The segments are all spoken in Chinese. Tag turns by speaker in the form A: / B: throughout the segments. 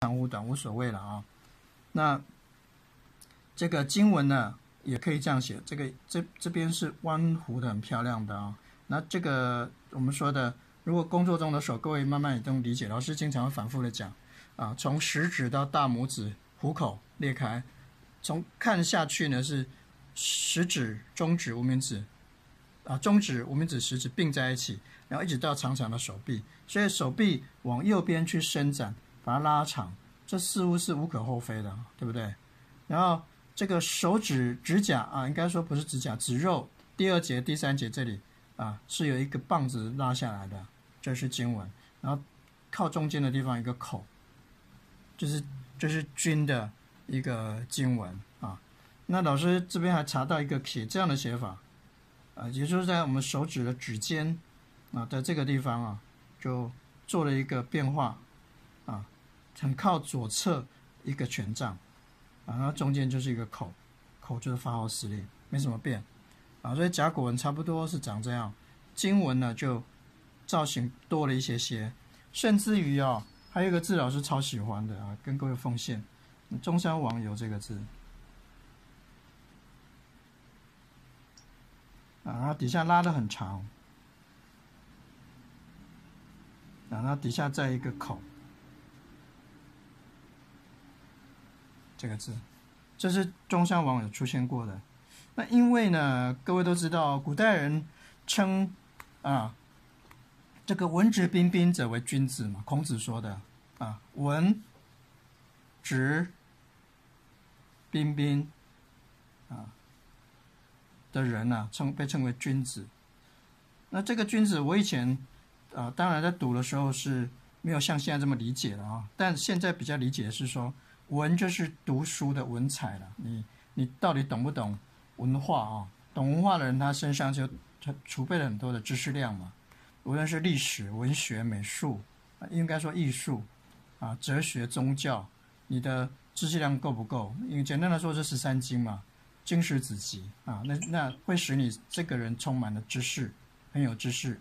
A: 长无短无所谓了啊。那这个经文呢，也可以这样写。这个这这边是弯弧的，很漂亮的啊。那这个我们说的，如果工作中的时候，各位慢慢也都理解。老师经常会反复的讲啊，从食指到大拇指，虎口裂开，从看下去呢是食指、中指、无名指啊，中指、无名指、食指并在一起，然后一直到长长的手臂，所以手臂往右边去伸展。把它拉长，这似乎是无可厚非的，对不对？然后这个手指指甲啊，应该说不是指甲，指肉。第二节、第三节这里啊，是有一个棒子拉下来的，这是经文。然后靠中间的地方一个口，这是这是君的一个经文啊。那老师这边还查到一个写这样的写法啊，也就是在我们手指的指尖啊，在这个地方啊，就做了一个变化。很靠左侧一个权杖，啊，然后中间就是一个口，口就是发号施令，没什么变，啊，所以甲骨文差不多是长这样，金文呢就造型多了一些些，甚至于啊，还有一个字老师超喜欢的啊，跟各位奉献，中山王有这个字，啊，底下拉的很长，啊，那底下再一个口。这个字，这是中山王有出现过的。那因为呢，各位都知道，古代人称啊，这个文质彬彬者为君子嘛，孔子说的啊，文、质、彬彬啊的人呢，称被称为君子。那这个君子，我以前啊，当然在读的时候是没有像现在这么理解的啊，但现在比较理解的是说。文就是读书的文采了，你你到底懂不懂文化啊？懂文化的人，他身上就他储备了很多的知识量嘛。无论是历史、文学、美术，应该说艺术，啊，哲学、宗教，你的知识量够不够？因为简单的说，这十三经嘛，经史子集啊，那那会使你这个人充满了知识，很有知识，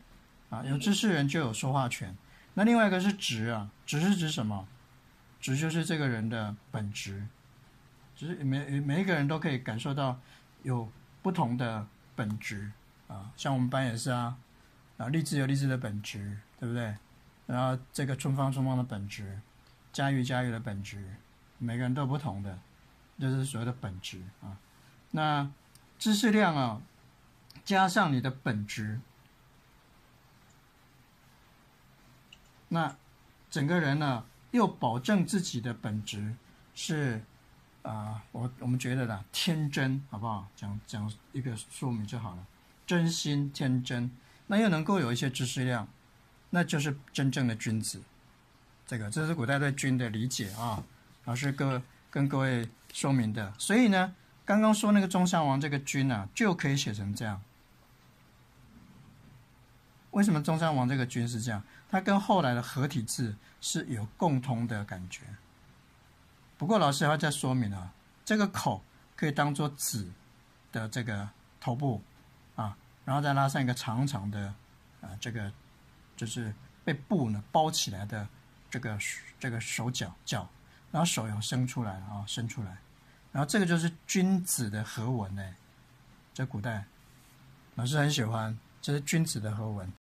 A: 啊，有知识人就有说话权。那另外一个是直啊，直是指什么？值就是这个人的本质，就是每每一个人都可以感受到有不同的本质啊，像我们班也是啊，啊，励志有励志的本质，对不对？然后这个春芳春芳的本质，佳玉佳玉的本质，每个人都不同的，就是所谓的本质啊。那知识量啊，加上你的本质，那整个人呢？又保证自己的本质是，啊，我我们觉得的天真好不好？讲讲一个说明就好了，真心天真，那又能够有一些知识量，那就是真正的君子。这个这是古代对“君”的理解啊，老师各跟各位说明的。所以呢，刚刚说那个中山王这个“君”呢，就可以写成这样。为什么中山王这个君是这样？它跟后来的合体字是有共通的感觉。不过老师要再说明啊，这个口可以当做子的这个头部啊，然后再拉上一个长长的啊，这个就是被布呢包起来的这个这个手脚脚，然后手要伸出来啊，伸出来，然后这个就是君子的合文呢，在古代，老师很喜欢，这是君子的合文。